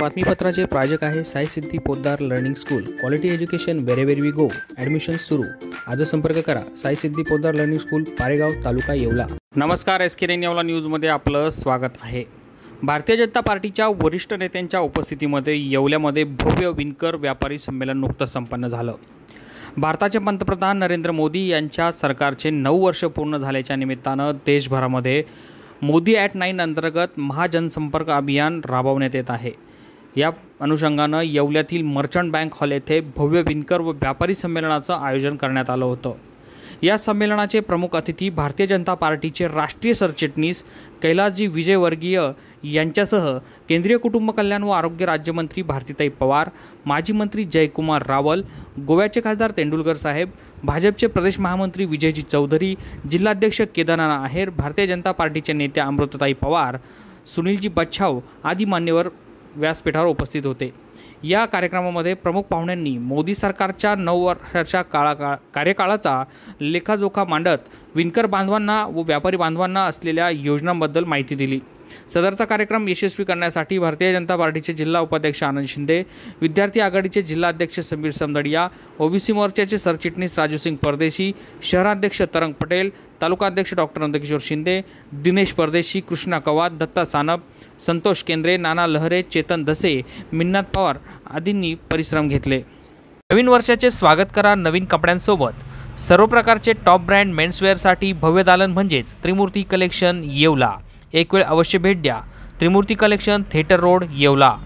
बातमीपत्राचे प्रायोजक आहे Sai Siddhi Poddar learning school quality education wherever we go admission सुरू आज संपर्क करा साई सिद्धी पोद्दार लर्निंग स्कूल पारेगाव तालुका येवला नमस्कार एस के रेन येवला न्यूजमध्ये आपलं स्वागत आहे भारतीय जनता पार्टीच्या वरिष्ठ नेत्यांच्या उपस्थितीमध्ये येवल्यामध्ये भव्य विणकर व्यापारी संमेलन नुकतं संपन्न झालं भारताचे पंतप्रधान नरेंद्र मोदी यांच्या सरकारचे नऊ वर्ष पूर्ण झाल्याच्या निमित्तानं देशभरामध्ये मोदी ॲट नाईन अंतर्गत महाजनसंपर्क अभियान राबवण्यात येत आहे या अनुषंगानं येवल्यातील मर्चंट बँक हॉल येथे भव्य विनकर व व्यापारी संमेलनाचं आयोजन करण्यात आलं होतं या संमेलनाचे प्रमुख अतिथी भारतीय जनता पार्टीचे राष्ट्रीय सरचिटणीस कैलासजी विजयवर्गीय यांच्यासह केंद्रीय कुटुंब कल्याण व आरोग्य राज्यमंत्री भारतीताई पवार माजी मंत्री जयकुमार रावल गोव्याचे खासदार तेंडुलकर साहेब भाजपचे प्रदेश महामंत्री विजयजी चौधरी जिल्हाध्यक्ष केदारनाथ आहेर भारतीय जनता पार्टीचे नेते अमृतताई पवार सुनीलजी बच्छाव आदी मान्यवर व्यासपीठावर उपस्थित होते या कार्यक्रमामध्ये प्रमुख पाहुण्यांनी मोदी सरकारच्या नऊ वर्षाच्या काळा का कार्यकाळाचा लेखाजोखा मांडत विणकर बांधवांना व व्यापारी बांधवांना असलेल्या योजनांबद्दल माहिती दिली सदरचा कार्यक्रम यशस्वी करण्यासाठी भारतीय जनता पार्टीचे जिल्हा उपाध्यक्ष आनंद शिंदे विद्यार्थी आघाडीचे जिल्हाध्यक्ष समीर समदडिया ओबीसी मोर्चाचे सरचिटणीस राजूसिंग परदेशी शहराध्यक्ष तरंग पटेल तालुकाध्यक्ष डॉक्टर नंदकिशोर शिंदे दिनेश परदेशी कृष्णा कवाद दत्ता सानप संतोष केंद्रे नाना लहरे चेतन धसे मिन्नाथ पवार आदींनी परिश्रम घेतले नवीन वर्षाचे स्वागत करा नवीन कपड्यांसोबत सर्व प्रकारचे टॉप ब्रँड मेन्सवेअरसाठी भव्य दालन म्हणजेच त्रिमूर्ती कलेक्शन येवला एक वेळ अवश्य भेट द्या Trimurti collection theatre road Yeola